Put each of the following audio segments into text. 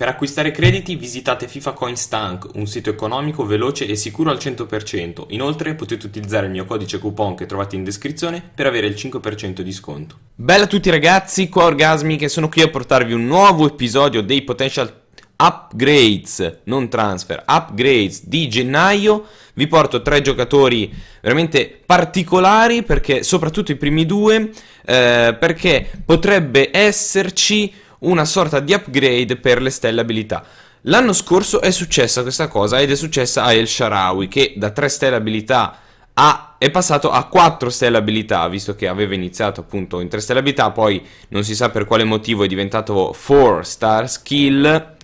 Per acquistare crediti visitate FIFA fifacoins.tank, un sito economico, veloce e sicuro al 100%. Inoltre potete utilizzare il mio codice coupon che trovate in descrizione per avere il 5% di sconto. Bella a tutti ragazzi, qua Orgasmi che sono qui a portarvi un nuovo episodio dei Potential Upgrades, non transfer, upgrades di gennaio. Vi porto tre giocatori veramente particolari perché soprattutto i primi due eh, perché potrebbe esserci una sorta di upgrade per le stelle abilità. L'anno scorso è successa questa cosa ed è successa a El Sharawi che da 3 stelle abilità a, è passato a 4 stelle abilità visto che aveva iniziato appunto in 3 stelle abilità poi non si sa per quale motivo è diventato 4 star skill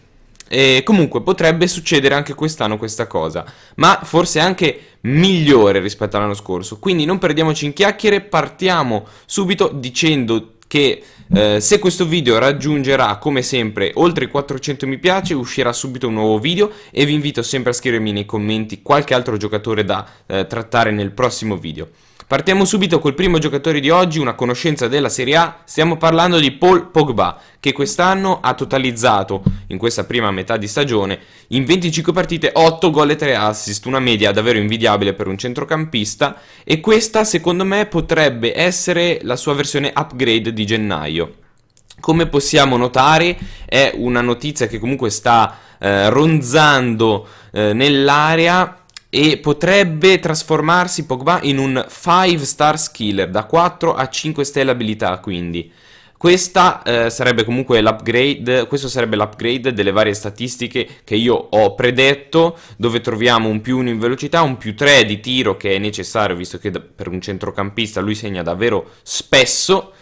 e comunque potrebbe succedere anche quest'anno questa cosa, ma forse anche migliore rispetto all'anno scorso. Quindi non perdiamoci in chiacchiere, partiamo subito dicendo che eh, se questo video raggiungerà come sempre oltre 400 mi piace uscirà subito un nuovo video e vi invito sempre a scrivermi nei commenti qualche altro giocatore da eh, trattare nel prossimo video. Partiamo subito col primo giocatore di oggi, una conoscenza della Serie A, stiamo parlando di Paul Pogba, che quest'anno ha totalizzato, in questa prima metà di stagione, in 25 partite 8 gol e 3 assist, una media davvero invidiabile per un centrocampista e questa secondo me potrebbe essere la sua versione upgrade di gennaio. Come possiamo notare è una notizia che comunque sta eh, ronzando eh, nell'area e potrebbe trasformarsi Pogba in un 5 star skiller da 4 a 5 stelle abilità quindi questa eh, sarebbe comunque l'upgrade, questo sarebbe l'upgrade delle varie statistiche che io ho predetto, dove troviamo un più 1 in velocità, un più 3 di tiro che è necessario, visto che da, per un centrocampista lui segna davvero spesso,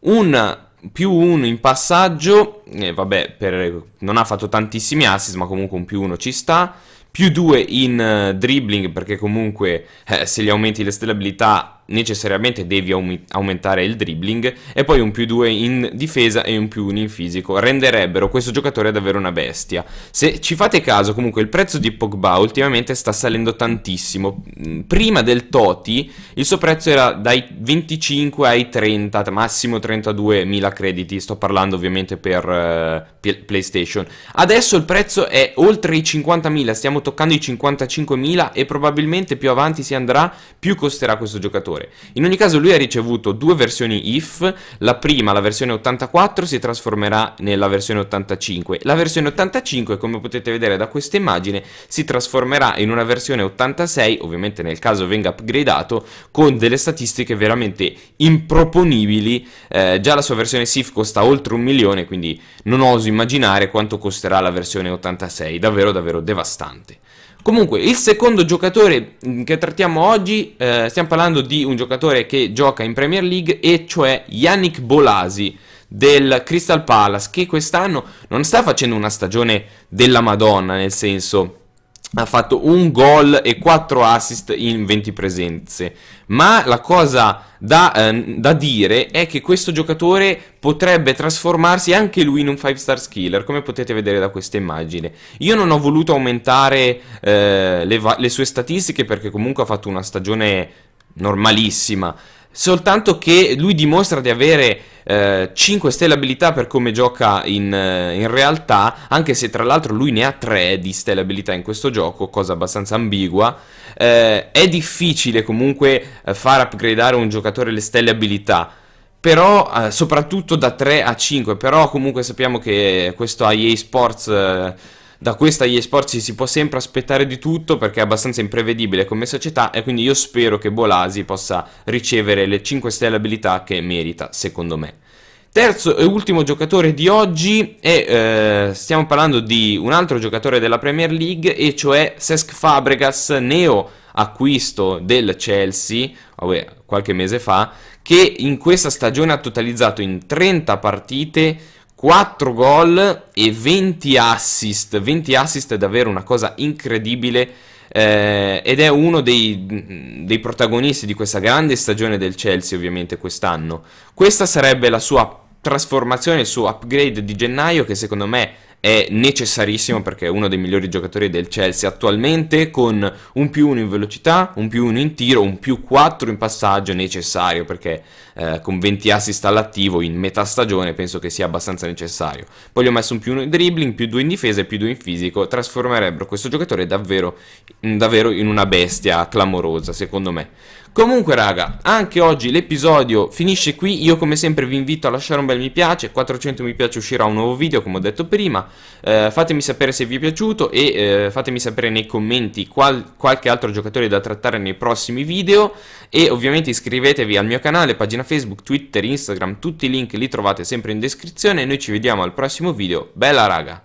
un più 1 in passaggio, eh, vabbè, per, non ha fatto tantissimi assist, ma comunque un più 1 ci sta, più 2 in eh, dribbling perché comunque eh, se gli aumenti le stelle abilità necessariamente devi aumentare il dribbling e poi un più 2 in difesa e un più 1 in fisico renderebbero questo giocatore davvero una bestia se ci fate caso comunque il prezzo di Pogba ultimamente sta salendo tantissimo mm, prima del Toti il suo prezzo era dai 25 ai 30 massimo 32 mila crediti sto parlando ovviamente per uh, PlayStation adesso il prezzo è oltre i 50.000 stiamo toccando i 55.000 e probabilmente più avanti si andrà più costerà questo giocatore calcolatore. In ogni caso lui ha ricevuto due versioni IF, la prima, la versione 84, si trasformerà nella versione 85. La versione 85, come potete vedere da questa immagine, si trasformerà in una versione 86, ovviamente nel caso venga upgradato, con delle statistiche veramente improponibili. Eh, già la sua versione SIF costa oltre un milione, quindi non oso immaginare quanto costerà la versione 86, davvero davvero devastante. Comunque, il secondo giocatore mm, che trattiamo oggi, eh, stiamo parlando di un giocatore che gioca in Premier League, e cioè Yannick Bolasi del Crystal Palace, che quest'anno non sta facendo una stagione della Madonna, nel senso ha fatto un gol e 4 assist in 20 presenze. Ma la cosa da, eh, da, dire è che questo giocatore potrebbe trasformarsi anche lui in un 5 star skiller, come potete vedere da questa immagine. Io non ho voluto aumentare eh, le, le sue statistiche perché comunque ha fatto una stagione normalissima soltanto che lui dimostra di avere eh, 5 stelle abilità per come gioca in, eh, in, realtà, anche se tra l'altro lui ne ha 3 di stelle abilità in questo gioco, cosa abbastanza ambigua. Eh, è difficile comunque eh, far upgradare un giocatore le stelle abilità. Però, eh, soprattutto da 3 a 5, però comunque sappiamo che questo IA Sports eh, da questa gli Sports si può sempre aspettare di tutto perché è abbastanza imprevedibile come società e quindi io spero che Bolasi possa ricevere le 5 stelle abilità che merita secondo me. Terzo e ultimo giocatore di oggi e eh, stiamo parlando di un altro giocatore della Premier League e cioè Sesc Fabregas, neo acquisto del Chelsea, qualche mese fa, che in questa stagione ha totalizzato in 30 partite 4 gol e 20 assist. 20 assist è davvero una cosa incredibile. Eh, ed è uno dei, dei, protagonisti di questa grande stagione del Chelsea, ovviamente, quest'anno. Questa sarebbe la sua trasformazione, il suo upgrade di gennaio, che secondo me è necessarissimo perché è uno dei migliori giocatori del Chelsea attualmente con un più 1 in velocità, un più 1 in tiro, un più 4 in passaggio necessario perché eh, con 20 assist all'attivo in metà stagione penso che sia abbastanza necessario. Poi gli ho messo un più 1 in dribbling, più 2 in difesa e più 2 in fisico, trasformerebbero questo giocatore davvero, davvero in una bestia clamorosa secondo me. Comunque raga, anche oggi l'episodio finisce qui, io come sempre vi invito a lasciare un bel mi piace, 400 mi piace uscirà un nuovo video come ho detto prima, eh, fatemi sapere se vi è piaciuto e eh, fatemi sapere nei commenti qual qualche altro giocatore da trattare nei prossimi video e ovviamente iscrivetevi al mio canale, pagina Facebook, Twitter, Instagram, tutti i link li trovate sempre in descrizione e noi ci vediamo al prossimo video, bella raga!